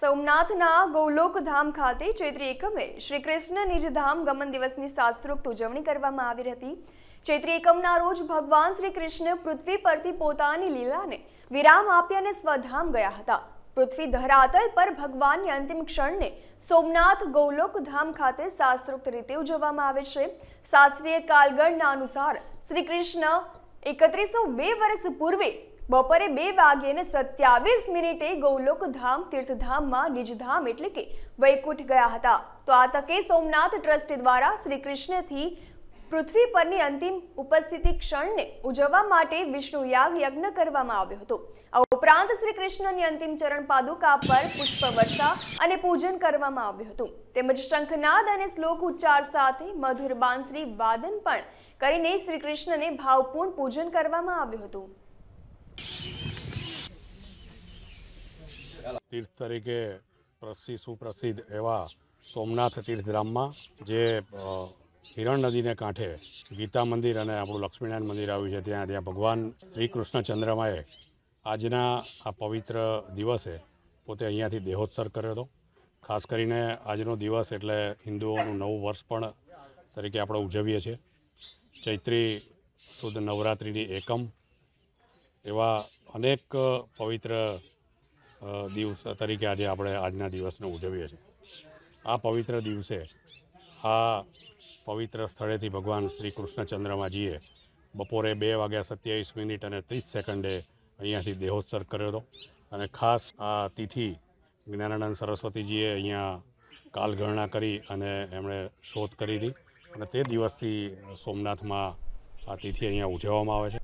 સોમનાથના ગૌલોકધામ ખાતે ચૈત્રી એકમે શ્રી કૃષ્ણ નિજધામ ગમન દિવસની શાસ્ત્રોક્ત ઉજવણી કરવામાં આવી હતી ચૈત્રી એકમના રોજ ભગવાન શ્રી કૃષ્ણ પૃથ્વી પરથી પોતાની લીલાને વિરામ આપી અને સ્વધામ ગયા હતા પૃથ્વી ધરાતલ પર ભગવાનની અંતિમ ક્ષણને સોમનાથ ગૌલોકધામ ખાતે શાસ્ત્રોક્ત રીતે ઉજવવામાં આવે છે શાસ્ત્રીય કાલગણના અનુસાર શ્રી કૃષ્ણ એકત્રીસો બે વર્ષ પૂર્વે બપોરે બે વાગે અને સત્યાવીસ મિનિટે ગૌલોકધામ તીર્થધામમાં નિજધામ એટલે કે વૈકુંઠ ગયા હતા તો આ તકે સોમનાથ ટ્રસ્ટ દ્વારા શ્રી કૃષ્ણથી પૃથ્વી પરની અંતિમ ઉપસ્થિતિ ક્ષણને ઉજવવા માટે વિષ્ણુ યાગ યજ્ઞ કરવામાં આવ્યો હતો આ ઉપરાંત શ્રી કૃષ્ણની અંતિમ ચરણ પાદુકા પર પુષ્પ વર્ષા અને પૂજન કરવામાં આવ્યું હતું તેમજ શંખનાદ અને શ્લોક ઉચ્ચાર સાથે મધુર બાંસરી વાદન પણ કરીને શ્રી કૃષ્ણને ભાવપૂર્ણ પૂજન કરવામાં આવ્યું હતું તીર્થ તરીકે પ્રસિદ્ધ સુપ્રસિદ્ધ એવા સોમનાથ તીર્થધામમાં જે હિરણ નદીને કાંઠે ગીતા મંદિર અને આપણું લક્ષ્મીનારાયણ મંદિર આવ્યું છે ત્યાં ત્યાં ભગવાન શ્રી કૃષ્ણ આજના આ પવિત્ર દિવસે પોતે અહીંયાથી દેહોત્સર કર્યો હતો ખાસ કરીને આજનો દિવસ એટલે હિન્દુઓનું નવું વર્ષ પણ તરીકે આપણે ઉજવીએ છીએ ચૈત્રી સુદ નવરાત્રિની એકમ એવા અનેક પવિત્ર દિવસ તરીકે આજે આપણે આજના દિવસને ઉજવીએ છીએ આ પવિત્ર દિવસે આ પવિત્ર સ્થળેથી ભગવાન શ્રી કૃષ્ણચંદ્રમાજીએ બપોરે બે વાગ્યા સત્યાવીસ મિનિટ અને ત્રીસ સેકન્ડે અહીંયાથી દેહોત્સર્ગ કર્યો હતો અને ખાસ આ તિથિ જ્ઞાનાનંદ સરસ્વતીજીએ અહીંયા કાલગણના કરી અને એમણે શોધ કરી હતી અને તે દિવસથી સોમનાથમાં આ તિથિ અહીંયા ઉજવવામાં આવે છે